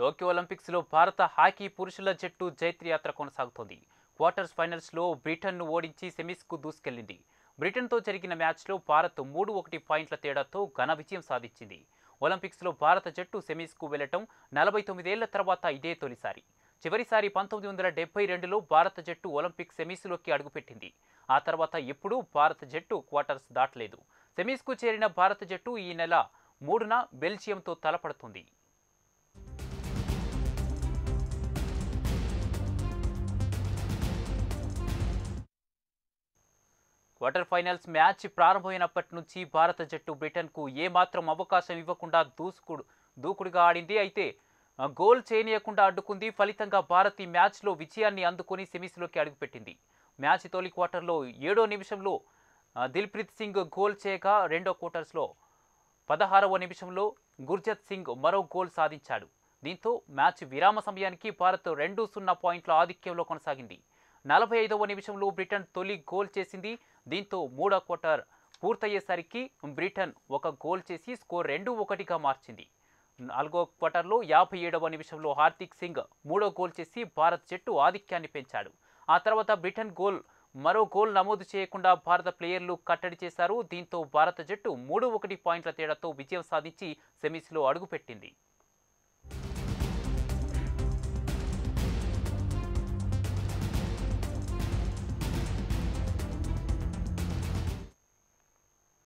Tokyo ఒలింపిక్స్లో భారత hockey పురుషుల జట్టు జైత్రయాత్ర కొనసాగుతోంది క్వార్టర్స్ ఫైనల్స్లో బ్రిటన్ను ఓడించి సెమీస్కు దూసుకెళ్లింది బ్రిటన్తో జరిగిన మ్యాచ్లో భారత్ మూడు ఒకటి పాయింట్ల తేడాతో ఘన విజయం సాధించింది ఒలింపిక్స్లో భారత జట్టు సెమీస్కు వెళ్లటం నలభై తొమ్మిదేళ్ల తర్వాత ఇదే తొలిసారి చివరిసారి పంతొమ్మిది వందల డెబ్బై రెండులో భారత జట్టు ఒలింపిక్ సెమీస్లోకి అడుగుపెట్టింది ఆ తర్వాత ఎప్పుడూ భారత జట్టు క్వార్టర్స్ దాటలేదు సెమీస్కు చేరిన భారత జట్టు ఈ నెల మూడున బెల్జియంతో తలపడుతుంది క్వార్టర్ ఫైనల్స్ మ్యాచ్ ప్రారంభమైనప్పటి నుంచి భారత జట్టు బ్రిటన్కు ఏమాత్రం అవకాశం ఇవ్వకుండా దూసుకుడు దూకుడుగా ఆడింది అయితే గోల్ చేయనీయకుండా అడ్డుకుంది ఫలితంగా భారత్ ఈ మ్యాచ్లో విజయాన్ని అందుకుని సెమీస్లోకి అడుగుపెట్టింది మ్యాచ్ తొలి క్వార్టర్లో ఏడో నిమిషంలో దిల్ప్రీత్ సింగ్ గోల్ చేయగా రెండో క్వార్టర్స్లో పదహారవ నిమిషంలో గుర్జత్ సింగ్ మరో గోల్ సాధించాడు దీంతో మ్యాచ్ విరామ సమయానికి భారత్ రెండు సున్నా పాయింట్ల ఆధిక్యంలో కొనసాగింది నలభై ఐదవ నిమిషంలో బ్రిటన్ తొలి గోల్ చేసింది దీంతో మూడో క్వార్టర్ పూర్తయ్యేసరికి బ్రిటన్ ఒక గోల్ చేసి స్కోర్ రెండు ఒకటిగా మార్చింది నాలుగో క్వార్టర్లో యాభై ఏడవ నిమిషంలో హార్దిక్ సింగ్ మూడో గోల్ చేసి భారత్ జట్టు ఆధిక్యాన్ని పెంచాడు ఆ తర్వాత బ్రిటన్ గోల్ మరో గోల్ నమోదు చేయకుండా భారత ప్లేయర్లు కట్టడి చేశారు దీంతో భారత జట్టు మూడు ఒకటి పాయింట్ల తేడాతో విజయం సాధించి సెమీస్లో అడుగుపెట్టింది